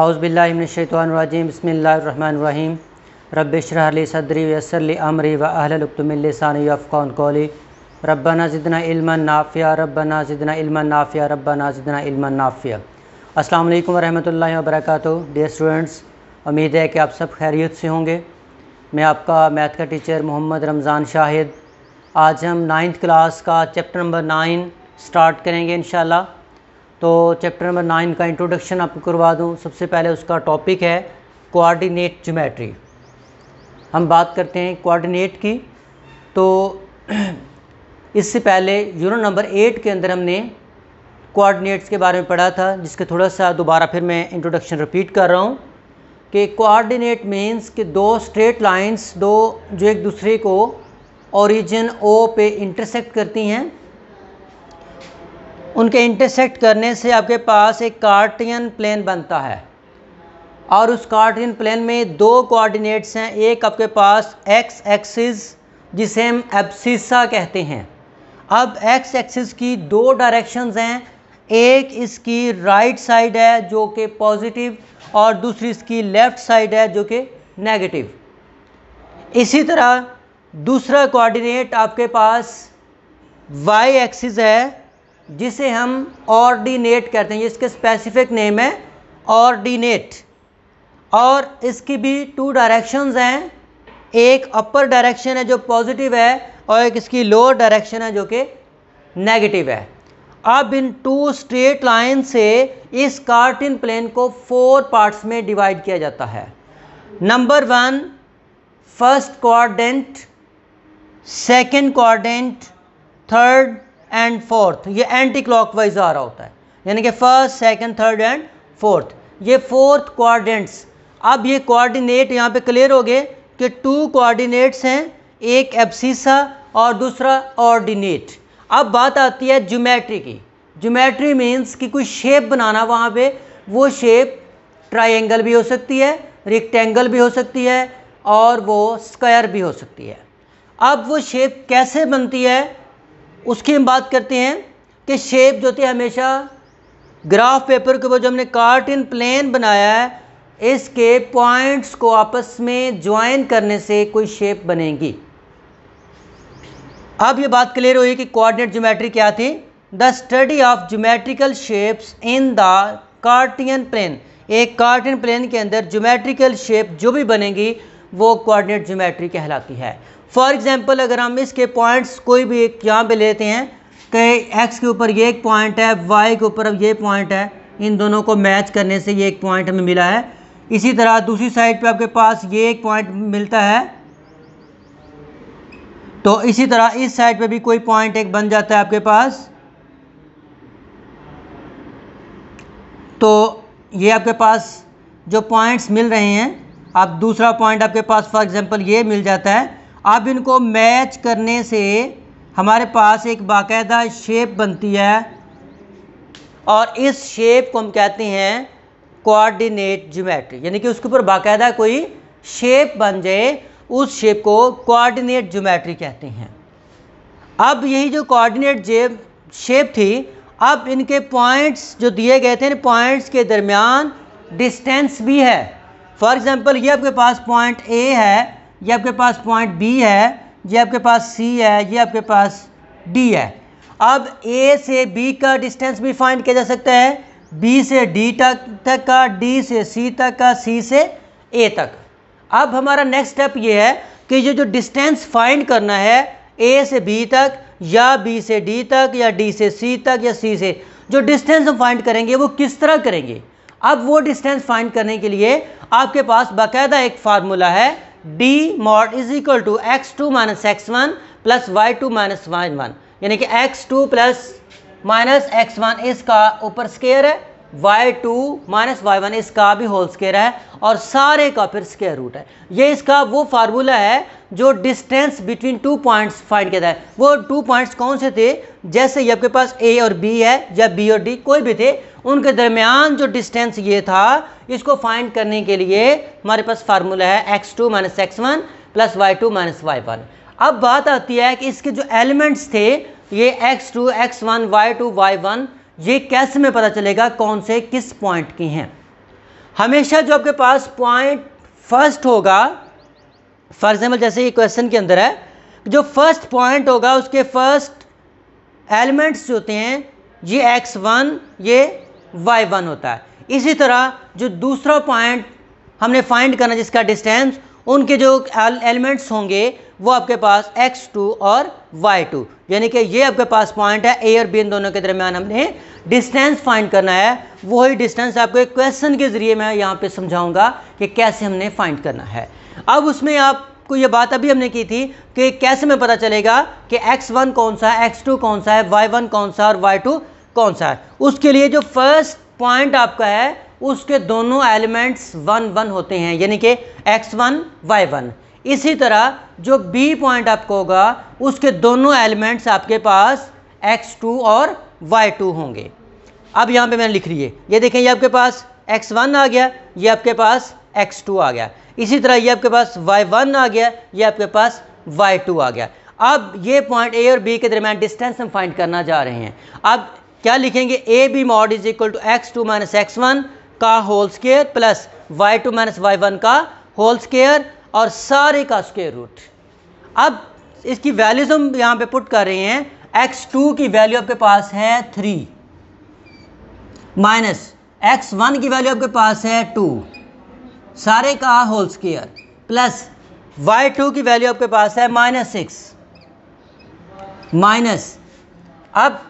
अउज़बिल्लाशैतवानरजीम बसमीम रबरली सदरी वसरली अमरी व अफ़ान कौली रब्बाना ज़िदना नाफ़िया रब्बाना ज़िदना नाफ़िया रब्बाना ज़िदना नाफ़िया अस्सलाम वालेकुम रहमतुल्लाहि व बरकातहू डियर स्टूडेंट्स उम्मीद है कि आप सब खैरियत से होंगे मैं आपका मैथ का टीचर मोहम्मद रमज़ान शाहिद आज हम नाइन्थ क्लास का चैप्टर नंबर नाइन स्टार्ट करेंगे इन तो चैप्टर नंबर नाइन का इंट्रोडक्शन आपको करवा दूँ सबसे पहले उसका टॉपिक है कोऑर्डिनेट ज्योमेट्री हम बात करते हैं कोऑर्डिनेट की तो इससे पहले यूनिट नंबर एट के अंदर हमने कोऑर्डिनेट्स के बारे में पढ़ा था जिसके थोड़ा सा दोबारा फिर मैं इंट्रोडक्शन रिपीट कर रहा हूँ कि कोऑर्डिनेट मीन्स कि दो स्ट्रेट लाइंस दो जो एक दूसरे को ओरिजिन ओ पे इंटरसेक्ट करती हैं उनके इंटरसेक्ट करने से आपके पास एक कार्टियन प्लेन बनता है और उस कार्टियन प्लेन में दो कोऑर्डिनेट्स हैं एक आपके पास एक्स एक्सिस जिसे हम एब्सिसा कहते हैं अब एक्स एक्सिस की दो डायरेक्शंस हैं एक इसकी राइट साइड है जो कि पॉजिटिव और दूसरी इसकी लेफ़्ट साइड है जो कि नेगेटिव इसी तरह दूसरा कोऑर्डिनेट आपके पास वाई एक्सिस है जिसे हम ऑर्डिनेट कहते हैं इसके स्पेसिफिक नेम है ऑर्डिनेट और इसकी भी टू डायरेक्शंस हैं एक अपर डायरेक्शन है जो पॉजिटिव है और एक इसकी लोअर डायरेक्शन है जो कि नेगेटिव है अब इन टू स्ट्रेट लाइन से इस कार्टिन प्लेन को फोर पार्ट्स में डिवाइड किया जाता है number one first quadrant second quadrant third and fourth ये एंटी क्लॉकवाइज आ रहा होता है यानी कि first second third and fourth ये फोर्थ क्वाड्रेंट्स अब ये कोऑर्डिनेट यहाँ पे क्लियर हो गए कि टू कोऑर्डिनेट्स हैं एक एब्सिसा और दूसरा ऑर्डिनेट अब बात आती है ज्योमेट्री की ज्योमेट्री मीन्स कि कोई शेप बनाना वहाँ पे वो शेप ट्रायंगल भी हो सकती है रेक्टेंगल भी हो सकती है और वो स्क्वायर भी हो सकती है अब वो शेप कैसे बनती है उसकी हम बात करते हैं कि शेप जो थी हमेशा ग्राफ पेपर के ऊपर जो हमने कार्ट इन प्लेन बनाया है इसके पॉइंट्स को आपस में ज्वाइन करने से कोई शेप बनेगी अब ये बात क्लियर हुई कि कोऑर्डिनेट ज्योमेट्री क्या थी the study of geometrical shapes in the Cartesian plane एक कार्टियन प्लेन के अंदर ज्योमेट्रिकल शेप जो भी बनेगी वो कोऑर्डिनेट ज्योमेट्री कहलाती है फॉर एग्जाम्पल अगर हम इसके पॉइंट्स कोई भी एक यहाँ पे लेते हैं कि एक्स के ऊपर ये एक पॉइंट है वाई के ऊपर अब ये पॉइंट है इन दोनों को मैच करने से ये एक पॉइंट हमें मिला है इसी तरह दूसरी साइड पे आपके पास ये एक पॉइंट मिलता है तो इसी तरह इस साइड पे भी कोई पॉइंट एक बन जाता है आपके पास तो ये आपके पास जो पॉइंट्स मिल रहे हैं आप दूसरा पॉइंट आपके पास फॉर एग्जांपल ये मिल जाता है अब इनको मैच करने से हमारे पास एक बाकायदा शेप बनती है और इस शेप को हम कहते हैं कोऑर्डिनेट ज्योमेट्री यानी कि उसके ऊपर बाकायदा कोई शेप बन जाए उस शेप को कोऑर्डिनेट ज्योमेट्री कहते हैं अब यही जो कोऑर्डिनेट जेब शेप थी अब इनके पॉइंट्स जो दिए गए थे पॉइंट्स के दरमियान डिस्टेंस भी है फॉर एग्ज़ाम्पल ये आपके पास पॉइंट ए है ये आपके पास पॉइंट बी है ये आपके पास सी है ये आपके पास डी है अब ए से बी का डिस्टेंस भी फाइंड किया जा सकता है बी से डी तक तक का डी से सी तक का सी से ए तक अब हमारा नेक्स्ट स्टेप ये है कि ये जो डिस्टेंस फाइंड करना है ए से बी तक या बी से डी तक या डी से सी तक या सी से जो डिस्टेंस हम फाइंड करेंगे वो किस तरह करेंगे अब वो डिस्टेंस फाइंड करने के लिए आपके पास बाकायदा एक फार्मूला है D mod is equal to x two minus x one plus y two minus y one यानी कि x two plus minus x one इसका ऊपर स्केयर है y two minus y one इसका भी होल स्केयर है और सारे का फिर स्केयर रूट है ये इसका वो फार्मूला है जो distance between two points find किया जाए वो टू पॉइंट्स कौन से थे जैसे ये आपके पास ए और बी है या बी और डी कोई भी थे उनके दरमियान जो डिस्टेंस ये था इसको फाइंड करने के लिए हमारे पास फार्मूला है x two minus x one plus y two minus y one अब बात आती है कि इसके जो एलिमेंट्स थे ये x two x one y two y one ये कैसे में पता चलेगा कौन से किस पॉइंट की हैं हमेशा जो आपके पास पॉइंट फर्स्ट होगा फॉर एग्जाम्पल जैसे ये क्वेश्चन के अंदर है जो फर्स्ट पॉइंट होगा उसके फर्स्ट एलिमेंट्स जो होते हैं ये एक्स वन ये वाई वन होता है इसी तरह जो दूसरा पॉइंट हमने फाइंड करना जिसका डिस्टेंस उनके जो एलिमेंट्स होंगे वो आपके पास x2 और y2 यानी कि ये आपके पास पॉइंट है ए और बी इन दोनों के दरमियान हमने डिस्टेंस फाइंड करना है वही डिस्टेंस आपको एक क्वेश्चन के ज़रिए मैं यहाँ पे समझाऊंगा कि कैसे हमने फाइंड करना है अब उसमें आपको ये बात अभी हमने की थी कि कैसे में पता चलेगा कि x1 कौन सा है टू कौन सा है वन कौन सा और टू कौन सा है उसके लिए जो फर्स्ट पॉइंट आपका है उसके दोनों एलिमेंट्स वन वन होते हैं यानी कि एक्स वन वाई वन इसी तरह जो बी पॉइंट आपको होगा उसके दोनों एलिमेंट्स आपके पास एक्स टू और वाई टू होंगे अब यहाँ पे मैंने लिख ली है ये देखें ये आपके पास एक्स वन आ गया ये आपके पास एक्स टू आ गया इसी तरह ये आपके पास वाई वन आ गया ये आपके पास वाई टू आ गया अब ये पॉइंट ए और बी के दरमियान डिस्टेंस हम फाइंड करना चाह रहे हैं अब क्या लिखेंगे A B mod is equal to x two minus x one का whole square plus y two minus y one का होल स्केयर और सारे का स्केयर रूट अब इसकी वैल्यूज हम यहाँ पे पुट कर रहे हैं एक्स टू की वैल्यू आपके पास है थ्री माइनस एक्स वन की वैल्यू आपके पास है टू सारे का whole square plus y two की वैल्यू आपके पास है माइनस सिक्स माइनस अब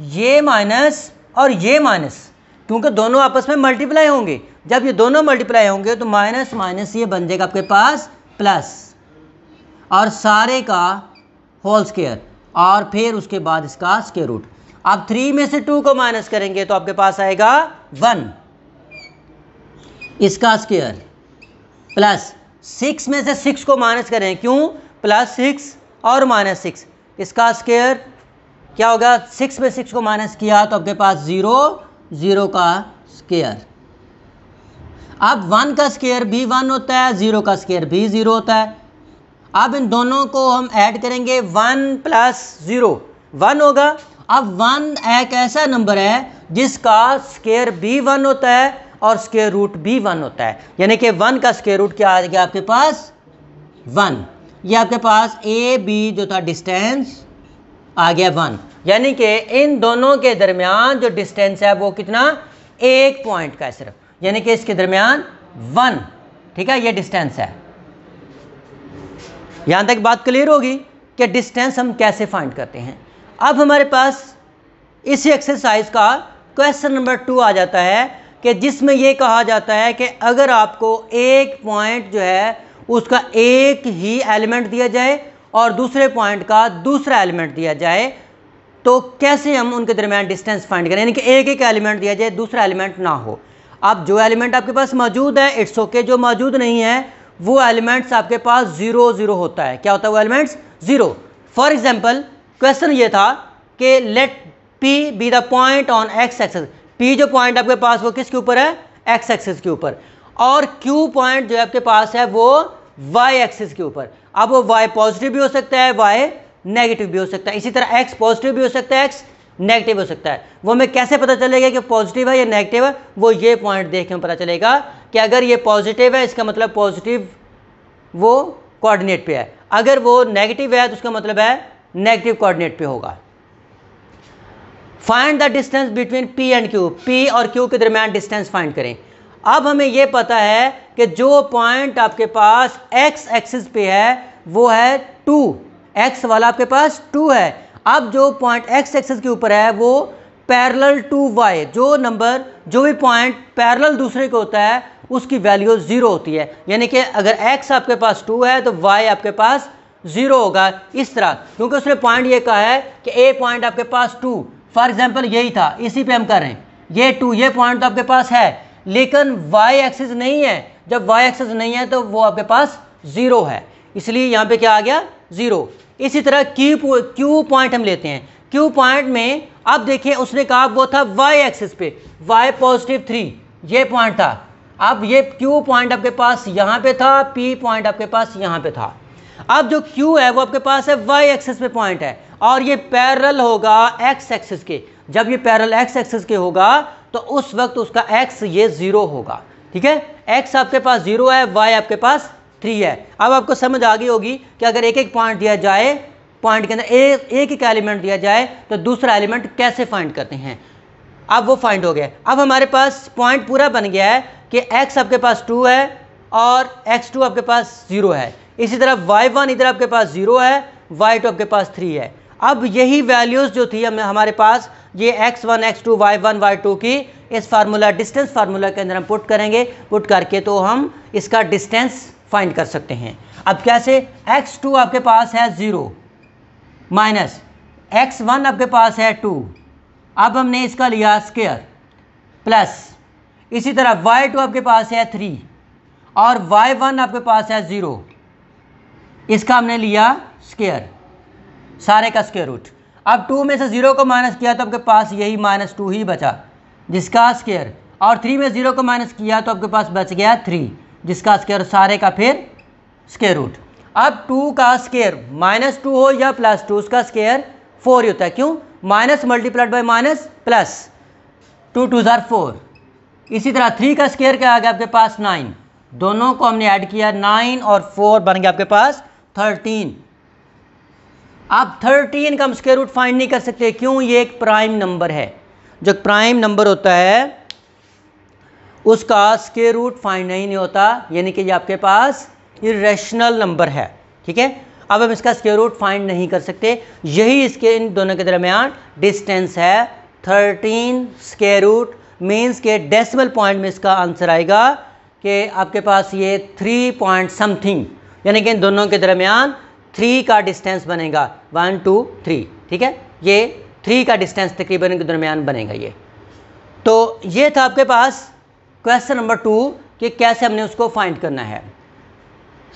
ये माइनस और ये माइनस क्योंकि दोनों आपस में मल्टीप्लाई होंगे जब ये दोनों मल्टीप्लाई होंगे तो माइनस माइनस ये बन जाएगा आपके पास प्लस और सारे का होल स्केयर और फिर उसके बाद इसका स्केयर रूट आप थ्री में से टू को माइनस करेंगे तो आपके पास आएगा वन इसका स्केयर प्लस सिक्स में से सिक्स को माइनस करें क्यों प्लस सिक्स और माइनस सिक्स इसका स्केयर क्या होगा सिक्स में सिक्स को माइनस किया तो आपके पास ज़ीरो ज़ीरो का स्केयर अब वन का स्केयर भी वन होता है ज़ीरो का स्केयर भी ज़ीरो होता है अब इन दोनों को हम ऐड करेंगे वन प्लस ज़ीरो वन होगा अब वन एक ऐसा नंबर है जिसका स्केयर भी वन होता है और स्केयर रूट भी वन होता है यानी कि वन का स्केयर रूट क्या आ गया आपके पास वन ये आपके पास ए बी जो था डिस्टेंस आ गया वन यानी कि इन दोनों के दरमियान जो डिस्टेंस है वो कितना एक पॉइंट का है सिर्फ यानी कि इसके दरमियान वन ठीक है ये डिस्टेंस है यहाँ तक बात क्लियर होगी कि डिस्टेंस हम कैसे फाइंड करते हैं अब हमारे पास इसी एक्सरसाइज का क्वेश्चन नंबर टू आ जाता है कि जिसमें यह कहा जाता है कि अगर आपको एक पॉइंट जो है उसका एक ही एलिमेंट दिया जाए और दूसरे पॉइंट का दूसरा एलिमेंट दिया जाए तो कैसे हम उनके दरमियान डिस्टेंस फाइंड करें यानी कि एक एक एलिमेंट दिया जाए दूसरा एलिमेंट ना हो अब जो एलिमेंट आपके पास मौजूद है इट्स ओके okay, जो मौजूद नहीं है वो एलिमेंट्स आपके पास ज़ीरो ज़ीरो होता है क्या होता है वो elements zero for example question ये था कि let P be the point on x axis P जो पॉइंट आपके पास वो किसके ऊपर है एक्स एक्सेस के ऊपर और क्यू पॉइंट जो आपके पास है वो वाई एक्सेस के ऊपर अब वाई पॉजिटिव भी हो सकता है वाई नेगेटिव भी हो सकता है इसी तरह एक्स पॉजिटिव भी हो सकता है एक्स नेगेटिव हो सकता है वो हमें कैसे पता चलेगा कि पॉजिटिव है या नेगेटिव है वो ये पॉइंट देख के हमें पता चलेगा कि अगर ये पॉजिटिव है इसका मतलब पॉजिटिव वो कोऑर्डिनेट पे है अगर वो नेगेटिव है तो उसका मतलब है नेगेटिव कोऑर्डिनेट पे होगा find the distance between P and Q P और क्यू के दरमियान डिस्टेंस फाइंड करें अब हमें यह पता है कि जो पॉइंट आपके पास एक्स एक्सिस पे है वो है टू एक्स वाला आपके पास टू है अब जो पॉइंट एक्स एक्सिस के ऊपर है वो पैरल टू वाई जो नंबर जो भी पॉइंट पैरल दूसरे को होता है उसकी वैल्यू ज़ीरो होती है यानी कि अगर एक्स आपके पास टू है तो वाई आपके पास ज़ीरो होगा इस तरह क्योंकि उसने पॉइंट ये कहा है कि ए पॉइंट आपके पास टू फॉर एग्जाम्पल यही था इसी पे हम कर रहे हैं ये टू ये पॉइंट तो आपके पास है लेकिन वाई एक्सिस नहीं है जब वाई एक्सेस नहीं है तो वो आपके पास ज़ीरो है इसलिए यहाँ पे क्या आ गया ज़ीरो इसी तरह क्यू क्यू पॉइंट हम लेते हैं क्यू पॉइंट में अब देखिए उसने कहा वो था वाई एक्सेस पे वाई पॉजिटिव थ्री ये पॉइंट था अब ये क्यू पॉइंट आपके पास यहाँ पे था पी पॉइंट आपके पास यहाँ पे था अब जो क्यू है वो आपके पास है वाई एक्सेस पे पॉइंट है और ये पैरल होगा एक्स एक्सेस के जब ये पैरल एक्स एक्सेस के होगा तो उस वक्त उसका एक्स ये ज़ीरो होगा ठीक है एक्स आपके पास जीरो है वाई आपके पास थ्री है अब आपको समझ आ गई होगी कि अगर एक एक पॉइंट दिया जाए पॉइंट के अंदर एक एक एक एलिमेंट दिया जाए तो दूसरा एलिमेंट कैसे फाइंड करते हैं अब वो फाइंड हो गया अब हमारे पास पॉइंट पूरा बन गया है कि एक्स आपके पास टू है और एक्स टू आपके पास ज़ीरो है इसी तरह वाई वन इधर आपके पास ज़ीरो है वाई टू आपके पास थ्री है अब यही वैल्यूज़ जो थी हम हमारे पास ये x one x two y one y two की इस फार्मूला डिस्टेंस फार्मूला के अंदर हम पुट करेंगे पुट करके तो हम इसका डिस्टेंस फाइंड कर सकते हैं अब कैसे एक्स टू आपके पास है ज़ीरो माइनस एक्स वन आपके पास है टू अब हमने इसका लिया स्केयर प्लस इसी तरह वाई टू आपके पास है थ्री और वाई वन आपके पास है ज़ीरो इसका हमने लिया स्केयर सारे का स्केयर रूट अब टू में से ज़ीरो को माइनस किया तो आपके पास यही माइनस टू ही बचा जिसका स्केयर और थ्री में ज़ीरो को माइनस किया तो आपके पास बच गया थ्री जिसका स्केयर सारे का फिर स्केयर रूट अब टू का स्केयर माइनस टू हो या प्लस टू उसका स्केयर फोर ही होता है क्यों minus multiplied by minus plus two two ज़ार फोर इसी तरह थ्री का स्केयर क्या आ गया आपके पास नाइन दोनों को हमने ऐड किया नाइन और फोर बन गया आपके पास थर्टीन आप थर्टीन का हम स्केयर रूट फाइंड नहीं कर सकते क्यों ये एक प्राइम नंबर है जो प्राइम नंबर होता है उसका स्केयर रूट फाइंड नहीं, नहीं होता यानी कि ये आपके पास इेशनल नंबर है ठीक है अब हम इसका स्केयर रूट फाइंड नहीं कर सकते यही इसके इन दोनों के दरमियान डिस्टेंस है थर्टीन स्केयर रूट मीन्स के डेसिमल पॉइंट में इसका आंसर आएगा कि आपके पास ये थ्री पॉइंट समथिंग यानी कि इन दोनों के दरमियान थ्री का डिस्टेंस बनेगा वन टू थ्री ठीक है ये थ्री का डिस्टेंस तकरीबन के दरमियान बनेगा ये तो ये था आपके पास क्वेश्चन नंबर टू कि कैसे हमने उसको फाइंड करना है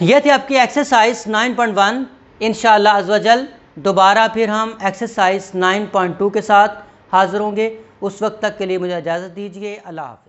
यह थी आपकी एक्सरसाइज 9.1 पॉइंट वन इन शजल दोबारा फिर हम एक्सरसाइज 9.2 के साथ हाज़िर होंगे उस वक्त तक के लिए मुझे इजाज़त दीजिए अल्लाह